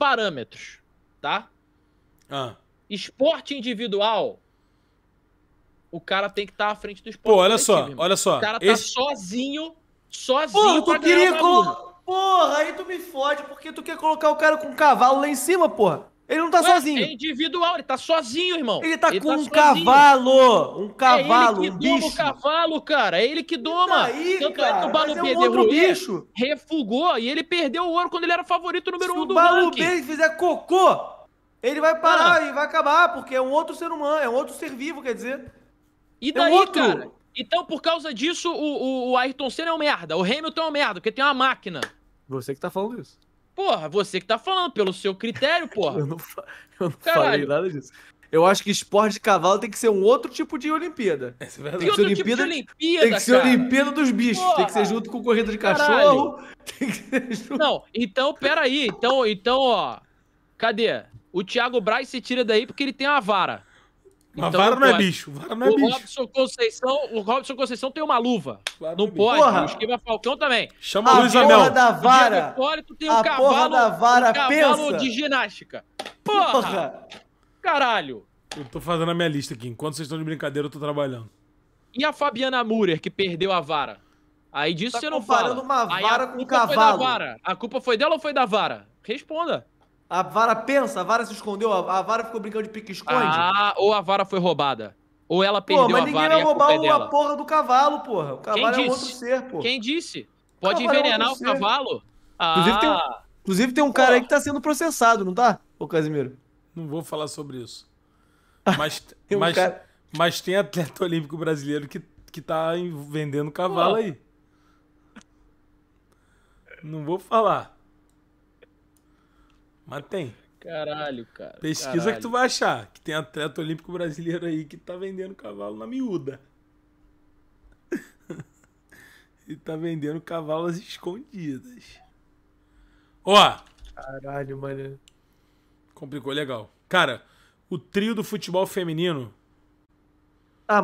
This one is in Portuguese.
parâmetros, tá? Ah. Esporte individual, o cara tem que estar tá à frente do esporte. Pô, olha só, time, olha só. O cara tá sozinho, sozinho. Porra, tu queria colocar. Porra, aí tu me fode, porque tu quer colocar o cara com um cavalo lá em cima, porra. Ele não tá Ué, sozinho. É individual, ele tá sozinho, irmão. Ele tá ele com tá um sozinho. cavalo. Um cavalo, é ele que um doma bicho. o cavalo, cara. É ele que tá doma. Aí, é cara, o Balubê é um outro bicho. refugou e ele perdeu o ouro quando ele era favorito número Se um do ranking. Se o Balubê fizer cocô, ele vai parar ah. e vai acabar, porque é um outro ser humano, é um outro ser vivo, quer dizer. E daí, é um outro... cara? Então, por causa disso, o, o, o Ayrton Senna é um merda, o Hamilton é um merda, porque tem uma máquina. Você que tá falando isso. Porra, você que tá falando, pelo seu critério, porra. eu não, fa... eu não falei nada disso. Eu acho que esporte de cavalo tem que ser um outro tipo de Olimpíada. É, é tem que ser tipo Olimpíada, tipo Olimpíada, Tem que ser cara. Olimpíada dos bichos. Porra. Tem que ser junto com corrida de cachorro. Junto... Não, então, peraí. Então, então, ó. Cadê? O Thiago Braz se tira daí porque ele tem uma vara. Mas então, vara não, é bicho, vara não é o bicho. Robson Conceição, o Robson Conceição tem uma luva. Vara não é pode, porra. o Esquiva Falcão também. Chama a Luiz Amel. porra da vara. O tem um a cavalo, porra da vara, um cavalo pensa. de ginástica. Porra. porra! Caralho. Eu tô fazendo a minha lista aqui. Enquanto vocês estão de brincadeira, eu tô trabalhando. E a Fabiana Murer, que perdeu a vara? Aí disso tá você não fala. uma vara Aí, com um cavalo. A culpa foi dela ou foi da vara? Responda. A vara pensa, a vara se escondeu, a vara ficou brincando de pique-esconde. Ah, ou a vara foi roubada. Ou ela perdeu pô, a vara. Mas ninguém vai roubar a, é porra do cavalo, porra. O cavalo Quem é disse? outro ser, porra. Quem disse? Pode o é envenenar é o ser. cavalo? Ah. Inclusive, tem, ah. inclusive tem um cara aí que tá sendo processado, não tá, ô Casimiro? Não vou falar sobre isso. Mas, tem um mas, cara... mas tem atleta olímpico brasileiro que, que tá vendendo cavalo pô. aí. Não vou falar. Mas tem. Caralho, cara. Pesquisa caralho. que tu vai achar, que tem atleta olímpico brasileiro aí que tá vendendo cavalo na miúda. e tá vendendo cavalos escondidas. Ó. Caralho, mano. Complicou legal. Cara, o trio do futebol feminino